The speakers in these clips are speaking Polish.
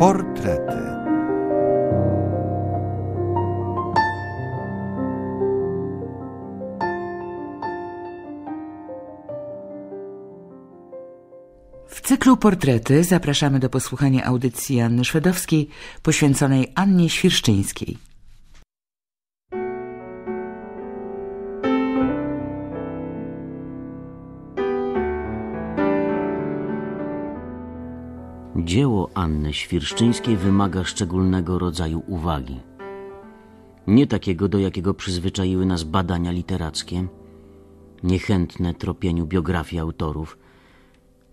Portrety. W cyklu Portrety zapraszamy do posłuchania audycji Anny Szwedowskiej poświęconej Annie Świerszczyńskiej. Dzieło Anny Świerszczyńskiej wymaga szczególnego rodzaju uwagi. Nie takiego, do jakiego przyzwyczaiły nas badania literackie, niechętne tropieniu biografii autorów,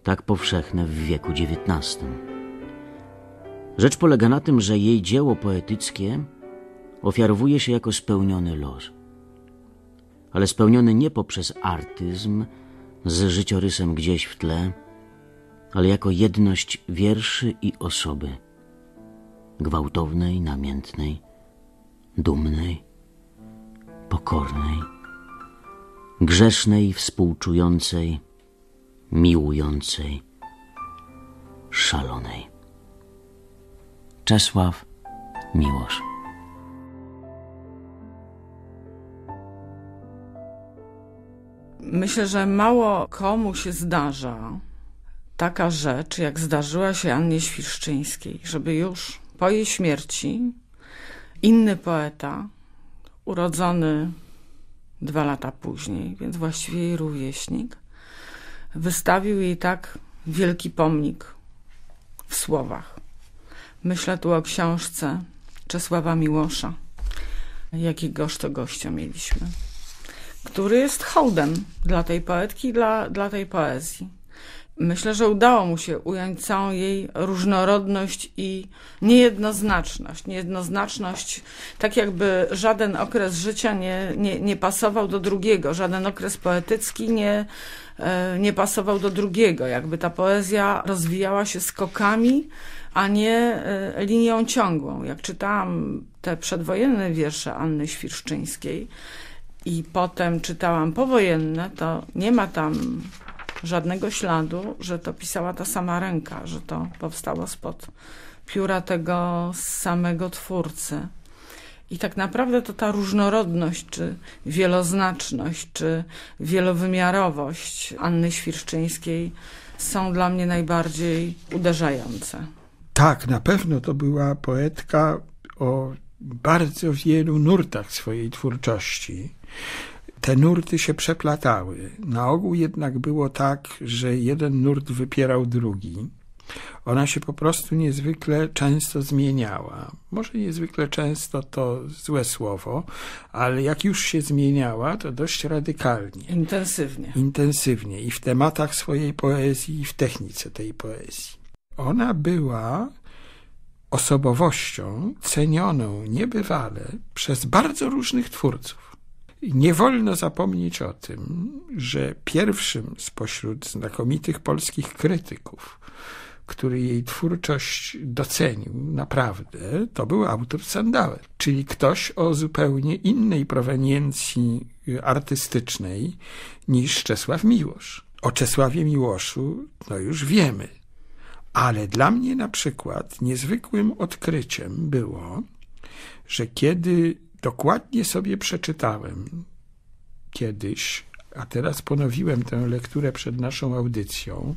tak powszechne w wieku XIX. Rzecz polega na tym, że jej dzieło poetyckie ofiarowuje się jako spełniony los, ale spełniony nie poprzez artyzm z życiorysem gdzieś w tle, ale jako jedność wierszy i osoby, gwałtownej, namiętnej, dumnej, pokornej, grzesznej, współczującej, miłującej, szalonej. Czesław Miłosz Myślę, że mało komu się zdarza taka rzecz, jak zdarzyła się Annie Świszczyńskiej, żeby już po jej śmierci inny poeta, urodzony dwa lata później, więc właściwie jej rówieśnik, wystawił jej tak wielki pomnik w słowach. Myślę tu o książce Czesława Miłosza, jakiegoż to gościa mieliśmy, który jest hołdem dla tej poetki, dla, dla tej poezji. Myślę, że udało mu się ująć całą jej różnorodność i niejednoznaczność. Niejednoznaczność, tak jakby żaden okres życia nie, nie, nie pasował do drugiego, żaden okres poetycki nie, e, nie pasował do drugiego. Jakby ta poezja rozwijała się skokami, a nie e, linią ciągłą. Jak czytałam te przedwojenne wiersze Anny Świerszczyńskiej i potem czytałam powojenne, to nie ma tam żadnego śladu, że to pisała ta sama ręka, że to powstało spod pióra tego samego twórcy. I tak naprawdę to ta różnorodność, czy wieloznaczność, czy wielowymiarowość Anny Świerszczyńskiej są dla mnie najbardziej uderzające. Tak, na pewno to była poetka o bardzo wielu nurtach swojej twórczości. Te nurty się przeplatały. Na ogół jednak było tak, że jeden nurt wypierał drugi. Ona się po prostu niezwykle często zmieniała. Może niezwykle często to złe słowo, ale jak już się zmieniała, to dość radykalnie. Intensywnie. Intensywnie i w tematach swojej poezji, i w technice tej poezji. Ona była osobowością cenioną niebywale przez bardzo różnych twórców. Nie wolno zapomnieć o tym, że pierwszym spośród znakomitych polskich krytyków, który jej twórczość docenił naprawdę, to był autor Sandauer, czyli ktoś o zupełnie innej proweniencji artystycznej niż Czesław Miłosz. O Czesławie Miłoszu no już wiemy, ale dla mnie na przykład niezwykłym odkryciem było, że kiedy dokładnie sobie przeczytałem kiedyś, a teraz ponowiłem tę lekturę przed naszą audycją,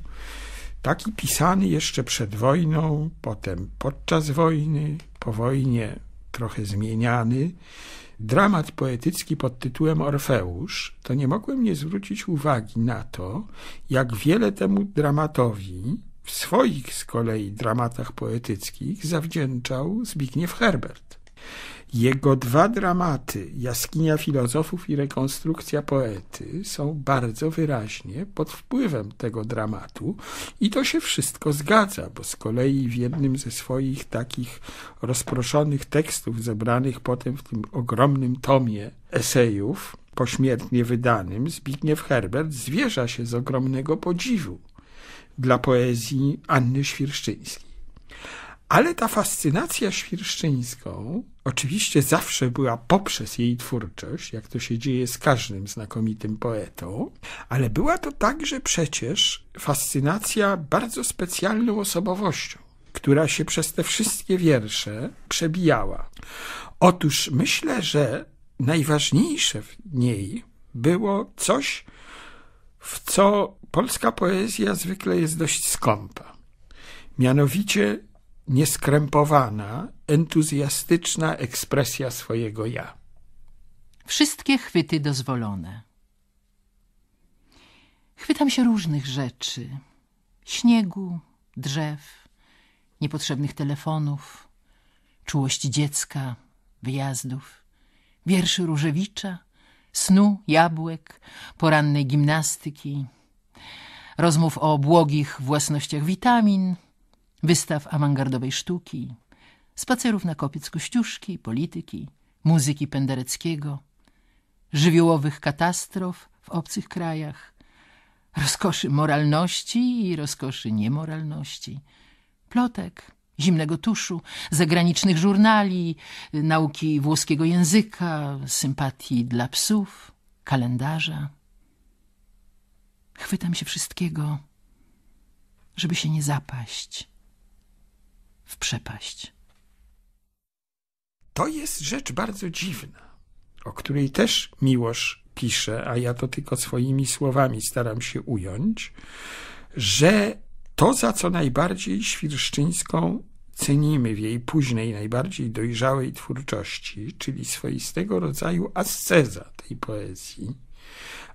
taki pisany jeszcze przed wojną, potem podczas wojny, po wojnie trochę zmieniany, dramat poetycki pod tytułem Orfeusz, to nie mogłem nie zwrócić uwagi na to, jak wiele temu dramatowi w swoich z kolei dramatach poetyckich zawdzięczał Zbigniew Herbert. Jego dwa dramaty, Jaskinia filozofów i Rekonstrukcja poety, są bardzo wyraźnie pod wpływem tego dramatu i to się wszystko zgadza, bo z kolei w jednym ze swoich takich rozproszonych tekstów zebranych potem w tym ogromnym tomie esejów, pośmiertnie wydanym, Zbigniew Herbert zwierza się z ogromnego podziwu dla poezji Anny Świerszczyńskiej. Ale ta fascynacja świerszczyńską oczywiście zawsze była poprzez jej twórczość, jak to się dzieje z każdym znakomitym poetą, ale była to także przecież fascynacja bardzo specjalną osobowością, która się przez te wszystkie wiersze przebijała. Otóż myślę, że najważniejsze w niej było coś, w co polska poezja zwykle jest dość skąpa. Mianowicie nieskrępowana, entuzjastyczna ekspresja swojego ja. Wszystkie chwyty dozwolone. Chwytam się różnych rzeczy. Śniegu, drzew, niepotrzebnych telefonów, czułości dziecka, wyjazdów, wierszy Różewicza, snu, jabłek, porannej gimnastyki, rozmów o błogich własnościach witamin – wystaw awangardowej sztuki, spacerów na kopiec Kościuszki, polityki, muzyki Pendereckiego, żywiołowych katastrof w obcych krajach, rozkoszy moralności i rozkoszy niemoralności, plotek, zimnego tuszu, zagranicznych żurnali, nauki włoskiego języka, sympatii dla psów, kalendarza. Chwytam się wszystkiego, żeby się nie zapaść – w przepaść. To jest rzecz bardzo dziwna, o której też Miłosz pisze, a ja to tylko swoimi słowami staram się ująć, że to, za co najbardziej Świerszczyńską cenimy w jej późnej, najbardziej dojrzałej twórczości, czyli swoistego rodzaju asceza tej poezji,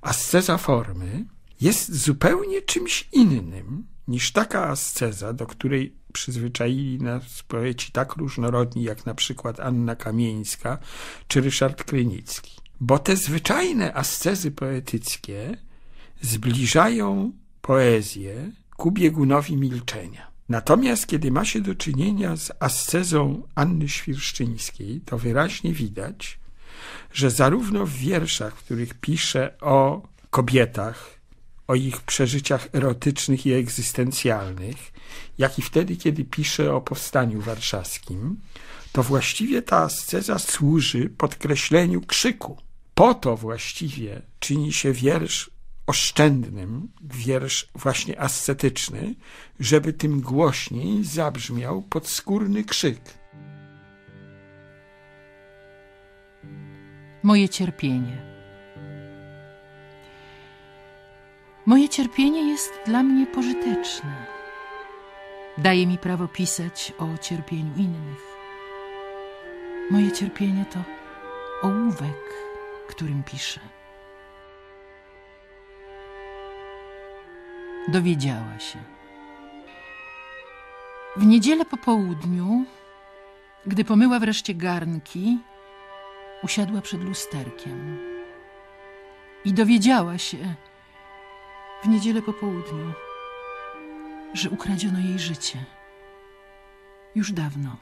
asceza formy, jest zupełnie czymś innym niż taka asceza, do której przyzwyczaili nas poeci tak różnorodni jak na przykład Anna Kamieńska czy Ryszard Krynicki. Bo te zwyczajne ascezy poetyckie zbliżają poezję ku biegunowi milczenia. Natomiast kiedy ma się do czynienia z ascezą Anny Świerszczyńskiej, to wyraźnie widać, że zarówno w wierszach, w których pisze o kobietach, o ich przeżyciach erotycznych i egzystencjalnych, jak i wtedy, kiedy pisze o powstaniu warszawskim, to właściwie ta asceza służy podkreśleniu krzyku. Po to właściwie czyni się wiersz oszczędnym, wiersz właśnie ascetyczny, żeby tym głośniej zabrzmiał podskórny krzyk. Moje cierpienie. Moje cierpienie jest dla mnie pożyteczne. Daje mi prawo pisać o cierpieniu innych. Moje cierpienie to ołówek, którym piszę. Dowiedziała się. W niedzielę po południu, gdy pomyła wreszcie garnki, usiadła przed lusterkiem i dowiedziała się, w niedzielę po południu, że ukradziono jej życie. Już dawno.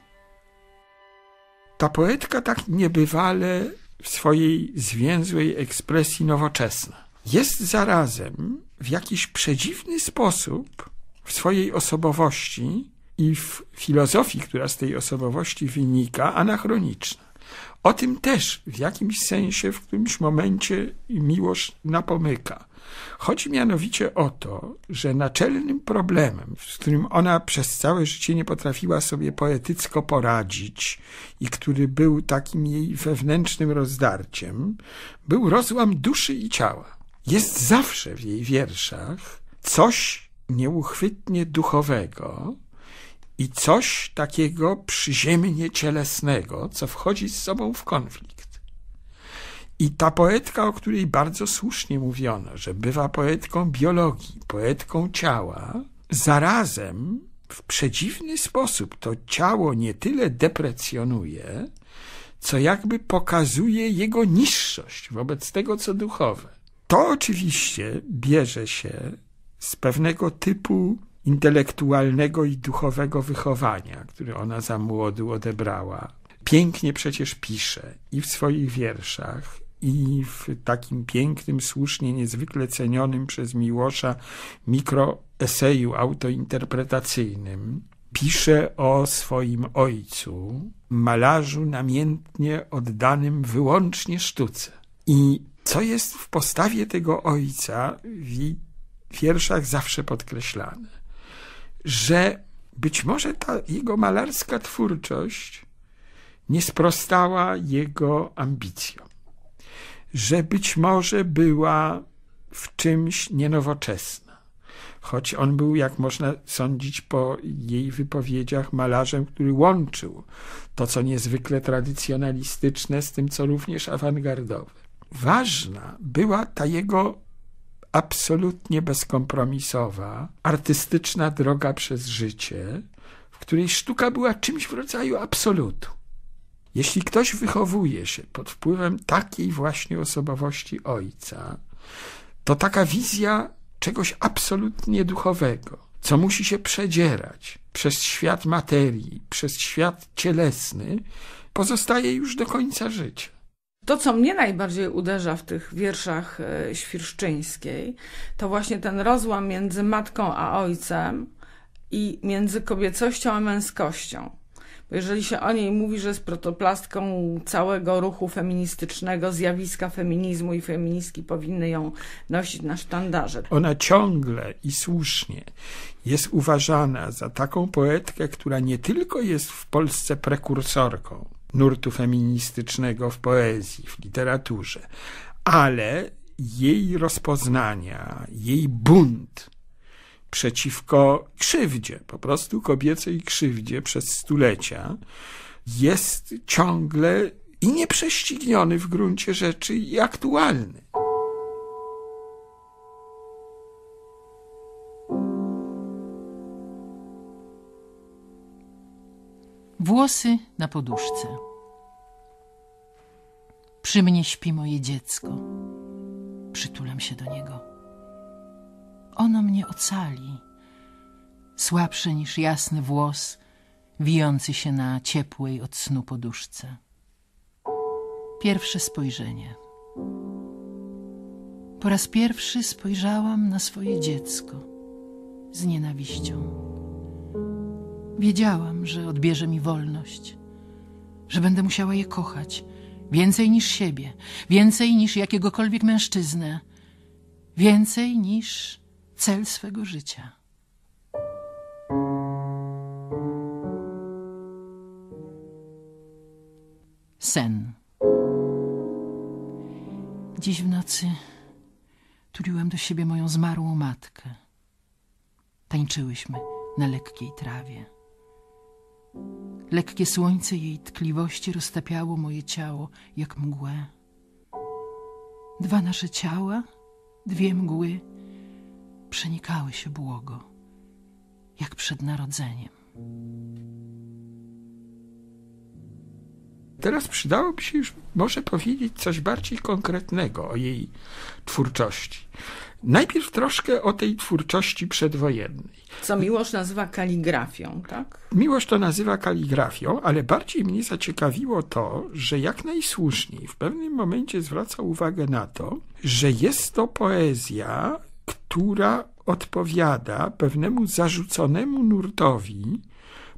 Ta poetka tak niebywale w swojej zwięzłej ekspresji nowoczesna. Jest zarazem w jakiś przedziwny sposób w swojej osobowości i w filozofii, która z tej osobowości wynika, anachroniczna. O tym też w jakimś sensie, w którymś momencie miłość napomyka. Chodzi mianowicie o to, że naczelnym problemem, z którym ona przez całe życie nie potrafiła sobie poetycko poradzić i który był takim jej wewnętrznym rozdarciem, był rozłam duszy i ciała. Jest zawsze w jej wierszach coś nieuchwytnie duchowego, i coś takiego przyziemnie cielesnego, co wchodzi z sobą w konflikt. I ta poetka, o której bardzo słusznie mówiono, że bywa poetką biologii, poetką ciała, zarazem w przedziwny sposób to ciało nie tyle deprecjonuje, co jakby pokazuje jego niższość wobec tego, co duchowe. To oczywiście bierze się z pewnego typu intelektualnego i duchowego wychowania, które ona za młodu odebrała. Pięknie przecież pisze i w swoich wierszach, i w takim pięknym, słusznie niezwykle cenionym przez Miłosza mikroeseju autointerpretacyjnym pisze o swoim ojcu, malarzu namiętnie oddanym wyłącznie sztuce. I co jest w postawie tego ojca w wierszach zawsze podkreślane, że być może ta jego malarska twórczość nie sprostała jego ambicjom że być może była w czymś nienowoczesna. Choć on był, jak można sądzić po jej wypowiedziach, malarzem, który łączył to, co niezwykle tradycjonalistyczne, z tym, co również awangardowe. Ważna była ta jego absolutnie bezkompromisowa, artystyczna droga przez życie, w której sztuka była czymś w rodzaju absolutu. Jeśli ktoś wychowuje się pod wpływem takiej właśnie osobowości ojca, to taka wizja czegoś absolutnie duchowego, co musi się przedzierać przez świat materii, przez świat cielesny, pozostaje już do końca życia. To, co mnie najbardziej uderza w tych wierszach e, świerszczyńskiej, to właśnie ten rozłam między matką a ojcem i między kobiecością a męskością jeżeli się o niej mówi, że jest protoplastką całego ruchu feministycznego, zjawiska feminizmu i feministki powinny ją nosić na sztandarze. Ona ciągle i słusznie jest uważana za taką poetkę, która nie tylko jest w Polsce prekursorką nurtu feministycznego w poezji, w literaturze, ale jej rozpoznania, jej bunt przeciwko krzywdzie, po prostu kobiecej krzywdzie przez stulecia, jest ciągle i nieprześcigniony w gruncie rzeczy i aktualny. Włosy na poduszce. Przy mnie śpi moje dziecko. Przytulam się do niego. Ono mnie ocali. Słabsze niż jasny włos, wijący się na ciepłej od snu poduszce. Pierwsze spojrzenie. Po raz pierwszy spojrzałam na swoje dziecko z nienawiścią. Wiedziałam, że odbierze mi wolność, że będę musiała je kochać więcej niż siebie, więcej niż jakiegokolwiek mężczyznę, więcej niż cel swego życia. Sen. Dziś w nocy tuliłem do siebie moją zmarłą matkę. Tańczyłyśmy na lekkiej trawie. Lekkie słońce jej tkliwości roztapiało moje ciało jak mgłę. Dwa nasze ciała, dwie mgły przenikały się błogo, jak przed narodzeniem. Teraz przydałoby się już może powiedzieć coś bardziej konkretnego o jej twórczości. Najpierw troszkę o tej twórczości przedwojennej. Co miłość nazywa kaligrafią, tak? Miłość to nazywa kaligrafią, ale bardziej mnie zaciekawiło to, że jak najsłuszniej w pewnym momencie zwraca uwagę na to, że jest to poezja która odpowiada pewnemu zarzuconemu nurtowi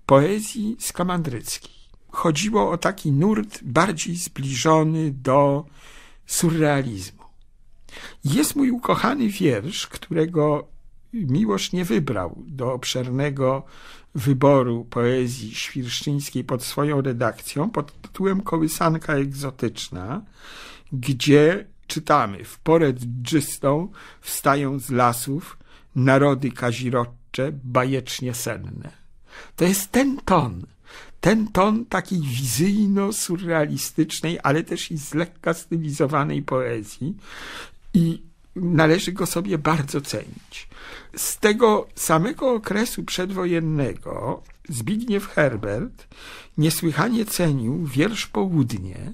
poezji skamandryckiej. Chodziło o taki nurt bardziej zbliżony do surrealizmu. Jest mój ukochany wiersz, którego Miłosz nie wybrał do obszernego wyboru poezji świrszczyńskiej pod swoją redakcją pod tytułem Kołysanka egzotyczna, gdzie Czytamy, w porę dżystą wstają z lasów narody kazirodcze, bajecznie senne. To jest ten ton, ten ton takiej wizyjno-surrealistycznej, ale też i z lekka stylizowanej poezji i należy go sobie bardzo cenić. Z tego samego okresu przedwojennego Zbigniew Herbert niesłychanie cenił wiersz Południe,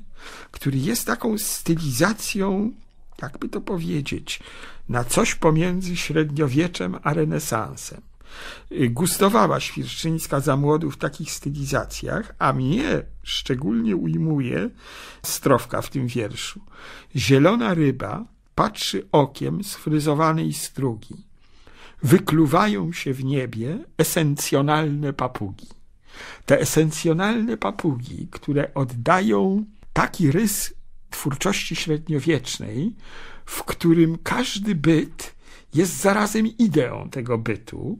który jest taką stylizacją, jakby to powiedzieć, na coś pomiędzy średniowieczem a renesansem. Gustowała Świerszczyńska za młodu w takich stylizacjach, a mnie szczególnie ujmuje strofka w tym wierszu. Zielona ryba patrzy okiem sfryzowanej strugi wykluwają się w niebie esencjonalne papugi. Te esencjonalne papugi, które oddają taki rys twórczości średniowiecznej, w którym każdy byt jest zarazem ideą tego bytu,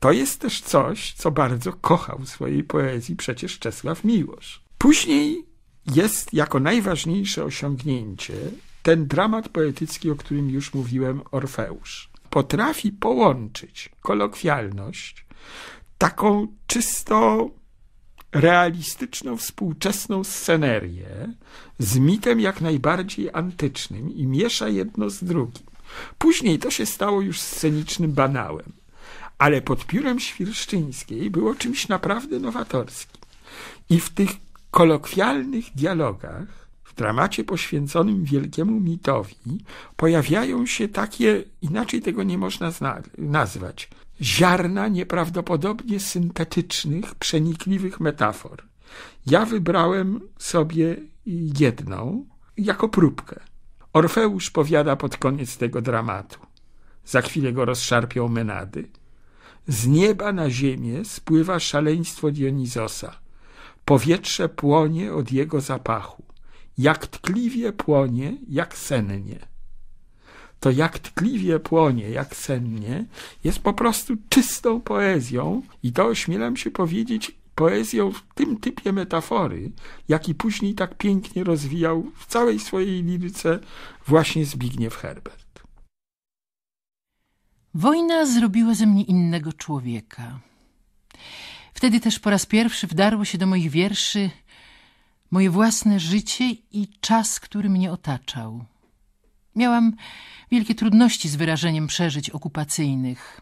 to jest też coś, co bardzo kochał w swojej poezji przecież Czesław Miłosz. Później jest jako najważniejsze osiągnięcie ten dramat poetycki, o którym już mówiłem, Orfeusz potrafi połączyć kolokwialność, taką czysto realistyczną, współczesną scenerię z mitem jak najbardziej antycznym i miesza jedno z drugim. Później to się stało już scenicznym banałem, ale pod piórem Świerszczyńskiej było czymś naprawdę nowatorskim. I w tych kolokwialnych dialogach dramacie poświęconym wielkiemu mitowi pojawiają się takie, inaczej tego nie można nazwać, ziarna nieprawdopodobnie syntetycznych, przenikliwych metafor. Ja wybrałem sobie jedną jako próbkę. Orfeusz powiada pod koniec tego dramatu. Za chwilę go rozszarpią menady. Z nieba na ziemię spływa szaleństwo Dionizosa. Powietrze płonie od jego zapachu jak tkliwie płonie, jak sennie. To jak tkliwie płonie, jak sennie jest po prostu czystą poezją i to ośmielam się powiedzieć poezją w tym typie metafory, jaki później tak pięknie rozwijał w całej swojej liryce właśnie Zbigniew Herbert. Wojna zrobiła ze mnie innego człowieka. Wtedy też po raz pierwszy wdarło się do moich wierszy moje własne życie i czas, który mnie otaczał. Miałam wielkie trudności z wyrażeniem przeżyć okupacyjnych.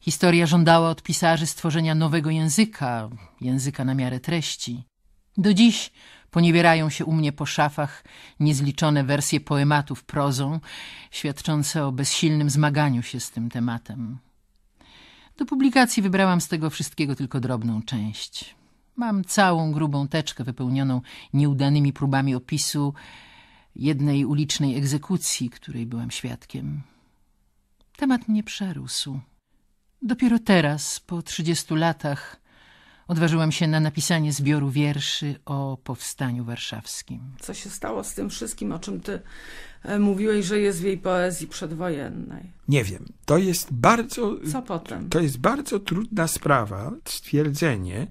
Historia żądała od pisarzy stworzenia nowego języka, języka na miarę treści. Do dziś poniewierają się u mnie po szafach niezliczone wersje poematów prozą, świadczące o bezsilnym zmaganiu się z tym tematem. Do publikacji wybrałam z tego wszystkiego tylko drobną część. Mam całą grubą teczkę wypełnioną nieudanymi próbami opisu jednej ulicznej egzekucji, której byłem świadkiem. Temat mnie przerósł. Dopiero teraz, po trzydziestu latach, odważyłam się na napisanie zbioru wierszy o powstaniu warszawskim. Co się stało z tym wszystkim, o czym ty e, mówiłeś, że jest w jej poezji przedwojennej? Nie wiem. To jest bardzo. Co potem? To jest bardzo trudna sprawa, stwierdzenie,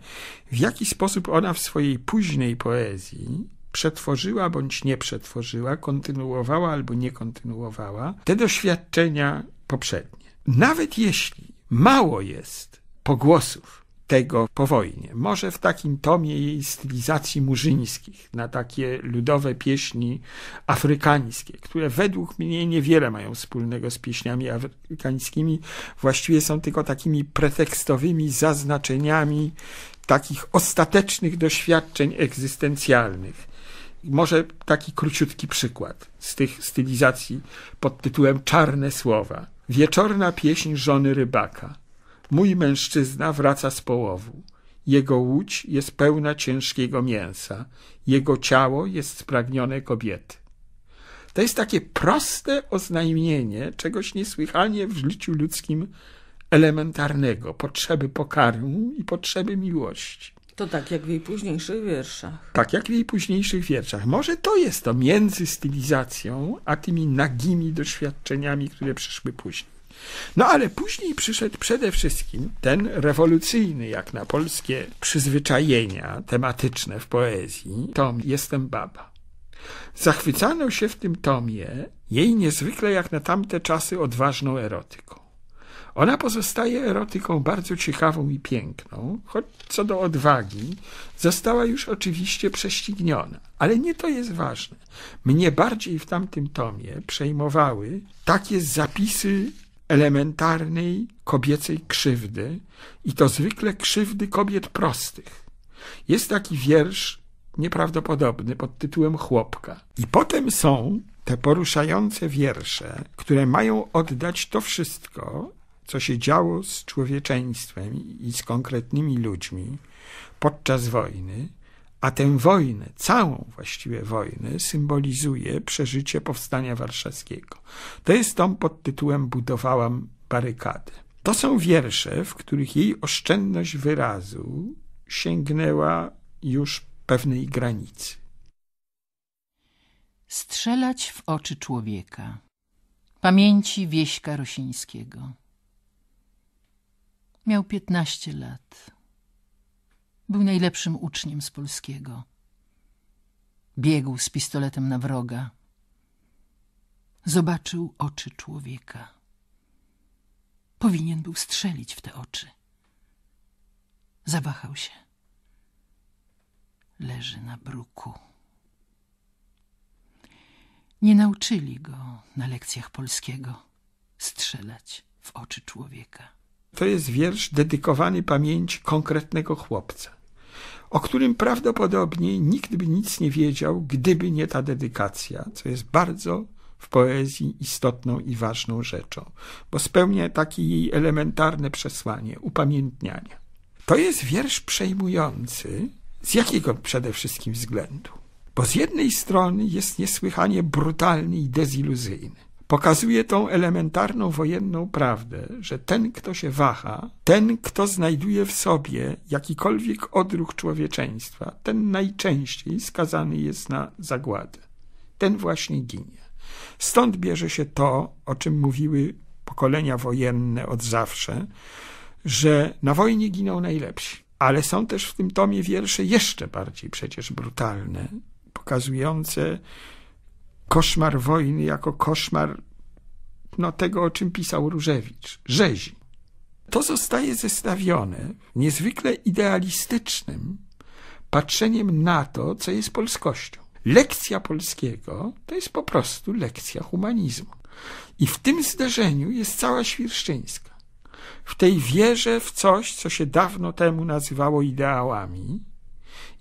w jaki sposób ona w swojej późnej poezji przetworzyła bądź nie przetworzyła, kontynuowała albo nie kontynuowała te doświadczenia poprzednie. Nawet jeśli mało jest pogłosów tego po wojnie. Może w takim tomie jej stylizacji murzyńskich, na takie ludowe pieśni afrykańskie, które według mnie niewiele mają wspólnego z pieśniami afrykańskimi, właściwie są tylko takimi pretekstowymi zaznaczeniami takich ostatecznych doświadczeń egzystencjalnych. Może taki króciutki przykład z tych stylizacji pod tytułem Czarne Słowa. Wieczorna pieśń żony rybaka Mój mężczyzna wraca z połowu. Jego łódź jest pełna ciężkiego mięsa. Jego ciało jest spragnione kobiety. To jest takie proste oznajmienie czegoś niesłychanie w życiu ludzkim elementarnego, potrzeby pokarmu i potrzeby miłości. To tak jak w jej późniejszych wierszach. Tak jak w jej późniejszych wierszach. Może to jest to między stylizacją, a tymi nagimi doświadczeniami, które przyszły później. No ale później przyszedł przede wszystkim ten rewolucyjny, jak na polskie przyzwyczajenia tematyczne w poezji, tom Jestem baba. Zachwycano się w tym tomie jej niezwykle jak na tamte czasy odważną erotyką. Ona pozostaje erotyką bardzo ciekawą i piękną, choć co do odwagi została już oczywiście prześcigniona. Ale nie to jest ważne. Mnie bardziej w tamtym tomie przejmowały takie zapisy elementarnej kobiecej krzywdy i to zwykle krzywdy kobiet prostych. Jest taki wiersz nieprawdopodobny pod tytułem Chłopka. I potem są te poruszające wiersze, które mają oddać to wszystko, co się działo z człowieczeństwem i z konkretnymi ludźmi podczas wojny, a tę wojnę, całą właściwie wojnę, symbolizuje przeżycie Powstania Warszawskiego. To jest tom pod tytułem Budowałam barykady. To są wiersze, w których jej oszczędność wyrazu sięgnęła już pewnej granicy. Strzelać w oczy człowieka. Pamięci Wieśka Rosińskiego. Miał piętnaście lat był najlepszym uczniem z polskiego. Biegł z pistoletem na wroga. Zobaczył oczy człowieka. Powinien był strzelić w te oczy. Zawahał się. Leży na bruku. Nie nauczyli go na lekcjach polskiego strzelać w oczy człowieka. To jest wiersz dedykowany pamięci konkretnego chłopca o którym prawdopodobnie nikt by nic nie wiedział, gdyby nie ta dedykacja, co jest bardzo w poezji istotną i ważną rzeczą, bo spełnia takie jej elementarne przesłanie upamiętniania. To jest wiersz przejmujący, z jakiego przede wszystkim względu? Bo z jednej strony jest niesłychanie brutalny i deziluzyjny pokazuje tą elementarną wojenną prawdę, że ten, kto się waha, ten, kto znajduje w sobie jakikolwiek odruch człowieczeństwa, ten najczęściej skazany jest na zagładę. Ten właśnie ginie. Stąd bierze się to, o czym mówiły pokolenia wojenne od zawsze, że na wojnie giną najlepsi. Ale są też w tym tomie wiersze jeszcze bardziej przecież brutalne, pokazujące koszmar wojny jako koszmar no, tego, o czym pisał Różewicz, rzezi. To zostaje zestawione niezwykle idealistycznym patrzeniem na to, co jest polskością. Lekcja polskiego to jest po prostu lekcja humanizmu. I w tym zderzeniu jest cała Świerszczyńska. W tej wierze w coś, co się dawno temu nazywało ideałami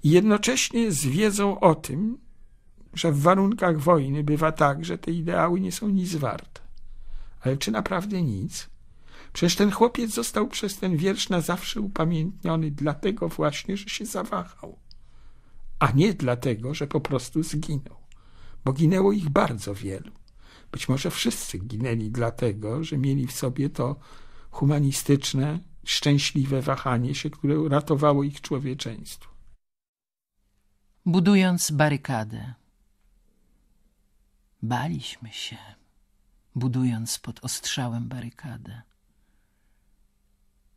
i jednocześnie z wiedzą o tym, że w warunkach wojny bywa tak, że te ideały nie są nic warte. Ale czy naprawdę nic? Przecież ten chłopiec został przez ten wiersz na zawsze upamiętniony dlatego właśnie, że się zawahał, a nie dlatego, że po prostu zginął, bo ginęło ich bardzo wielu. Być może wszyscy ginęli dlatego, że mieli w sobie to humanistyczne, szczęśliwe wahanie się, które uratowało ich człowieczeństwo. Budując barykadę. Baliśmy się, budując pod ostrzałem barykadę.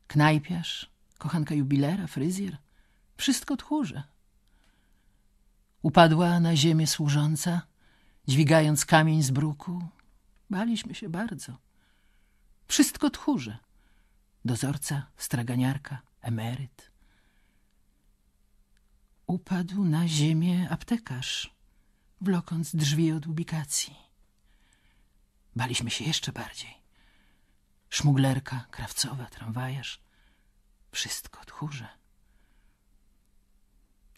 Knajpiarz, kochanka jubilera, fryzjer, wszystko tchórze. Upadła na ziemię służąca, dźwigając kamień z bruku. Baliśmy się bardzo. Wszystko tchórze. Dozorca, straganiarka, emeryt. Upadł na ziemię aptekarz wlokąc drzwi od ubikacji. Baliśmy się jeszcze bardziej. Szmuglerka, krawcowa, tramwajarz. Wszystko tchórze.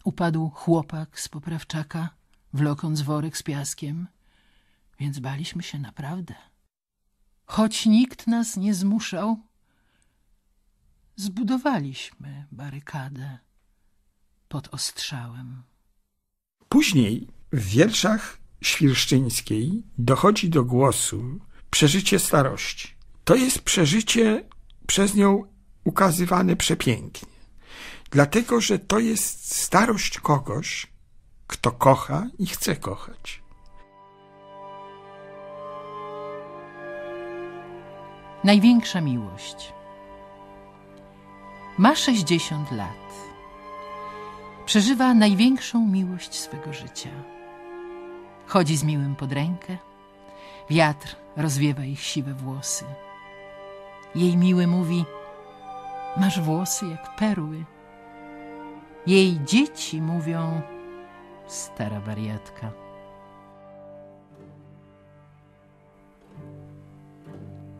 Upadł chłopak z poprawczaka, wlokąc worek z piaskiem, więc baliśmy się naprawdę. Choć nikt nas nie zmuszał, zbudowaliśmy barykadę pod ostrzałem. Później w wierszach Świerszczyńskiej dochodzi do głosu przeżycie starości. To jest przeżycie przez nią ukazywane przepięknie. Dlatego, że to jest starość kogoś, kto kocha i chce kochać. Największa miłość. Ma 60 lat. Przeżywa największą miłość swego życia Chodzi z miłym pod rękę, wiatr rozwiewa ich siwe włosy. Jej miły mówi, masz włosy jak perły. Jej dzieci mówią, stara wariatka.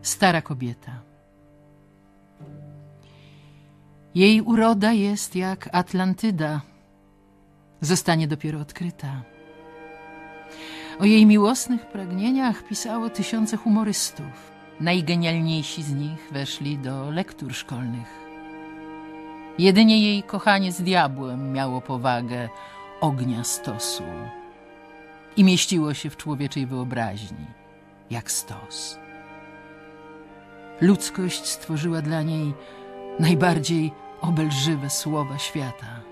Stara kobieta. Jej uroda jest jak Atlantyda. Zostanie dopiero odkryta. O jej miłosnych pragnieniach pisało tysiące humorystów. Najgenialniejsi z nich weszli do lektur szkolnych. Jedynie jej kochanie z diabłem miało powagę ognia stosu i mieściło się w człowieczej wyobraźni, jak stos. Ludzkość stworzyła dla niej najbardziej obelżywe słowa świata –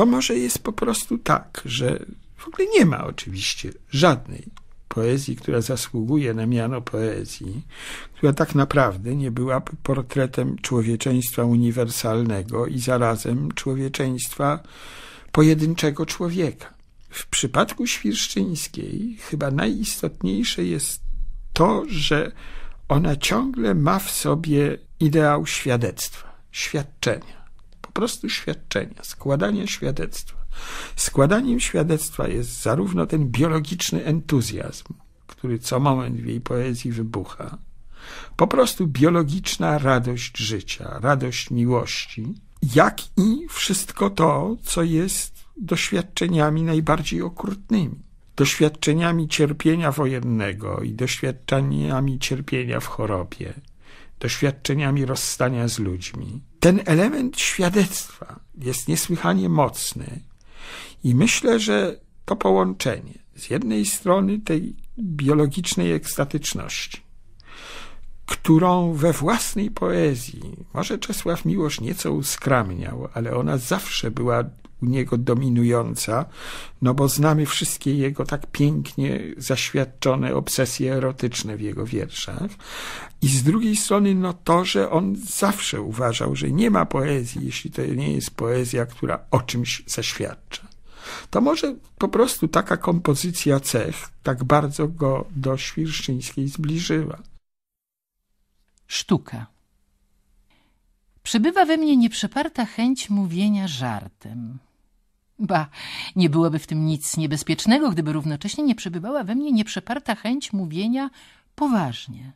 to może jest po prostu tak, że w ogóle nie ma oczywiście żadnej poezji, która zasługuje na miano poezji, która tak naprawdę nie byłaby portretem człowieczeństwa uniwersalnego i zarazem człowieczeństwa pojedynczego człowieka. W przypadku Świerszczyńskiej chyba najistotniejsze jest to, że ona ciągle ma w sobie ideał świadectwa, świadczenia prostu świadczenia, składania świadectwa. Składaniem świadectwa jest zarówno ten biologiczny entuzjazm, który co moment w jej poezji wybucha, po prostu biologiczna radość życia, radość miłości, jak i wszystko to, co jest doświadczeniami najbardziej okrutnymi. Doświadczeniami cierpienia wojennego i doświadczeniami cierpienia w chorobie, doświadczeniami rozstania z ludźmi. Ten element świadectwa jest niesłychanie mocny i myślę, że to połączenie z jednej strony tej biologicznej ekstatyczności, którą we własnej poezji może Czesław Miłosz nieco uskramniał, ale ona zawsze była u niego dominująca, no bo znamy wszystkie jego tak pięknie zaświadczone obsesje erotyczne w jego wierszach. I z drugiej strony, no to, że on zawsze uważał, że nie ma poezji, jeśli to nie jest poezja, która o czymś zaświadcza. To może po prostu taka kompozycja cech tak bardzo go do Świrszyńskiej zbliżyła. Sztuka. Przybywa we mnie nieprzeparta chęć mówienia żartem. Ba, nie byłoby w tym nic niebezpiecznego, gdyby równocześnie nie przebywała we mnie nieprzeparta chęć mówienia poważnie.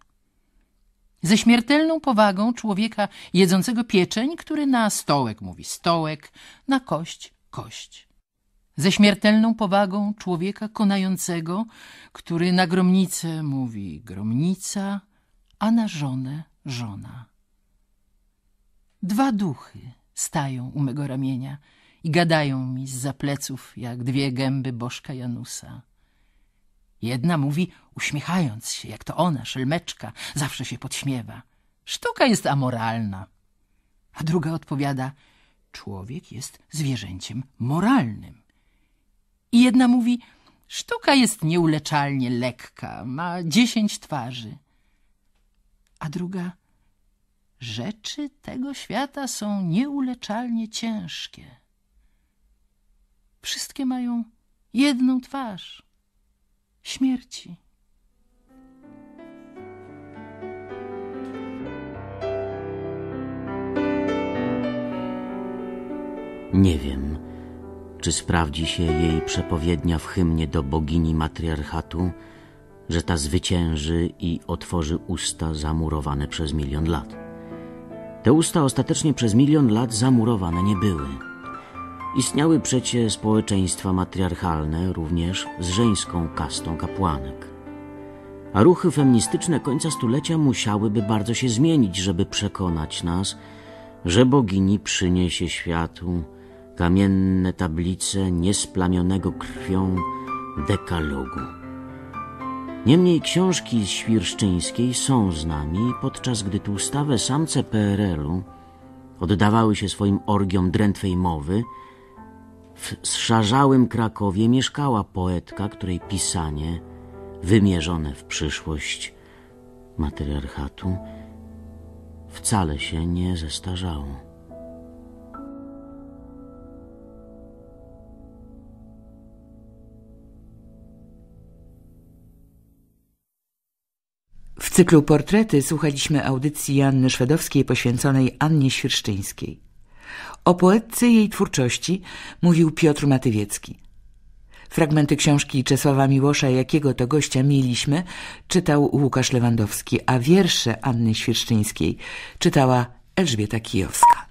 Ze śmiertelną powagą człowieka jedzącego pieczeń, który na stołek mówi stołek, na kość kość. Ze śmiertelną powagą człowieka konającego, który na gromnicę mówi gromnica, a na żonę żona. Dwa duchy stają u mego ramienia – i gadają mi z zapleców jak dwie gęby Bożka Janusa. Jedna mówi, uśmiechając się, jak to ona, szelmeczka, zawsze się podśmiewa. Sztuka jest amoralna. A druga odpowiada, człowiek jest zwierzęciem moralnym. I jedna mówi, sztuka jest nieuleczalnie lekka, ma dziesięć twarzy. A druga, rzeczy tego świata są nieuleczalnie ciężkie. Wszystkie mają jedną twarz śmierci. Nie wiem, czy sprawdzi się jej przepowiednia w hymnie do bogini matriarchatu, że ta zwycięży i otworzy usta zamurowane przez milion lat. Te usta ostatecznie przez milion lat zamurowane nie były. Istniały przecie społeczeństwa matriarchalne również z żeńską kastą kapłanek. A ruchy feministyczne końca stulecia musiałyby bardzo się zmienić, żeby przekonać nas, że bogini przyniesie światu kamienne tablice niesplamionego krwią dekalogu. Niemniej książki świerszczyńskiej są z nami, podczas gdy tłustawe samce PRL-u oddawały się swoim orgiom drętwej mowy – w szarzałym Krakowie mieszkała poetka, której pisanie, wymierzone w przyszłość matriarchatu, wcale się nie zestarzało. W cyklu Portrety słuchaliśmy audycji Janny Szwedowskiej poświęconej Annie Świerszczyńskiej. O poetce jej twórczości mówił Piotr Matywiecki. Fragmenty książki Czesława Miłosza Jakiego to gościa mieliśmy czytał Łukasz Lewandowski, a wiersze Anny Świerszczyńskiej czytała Elżbieta Kijowska.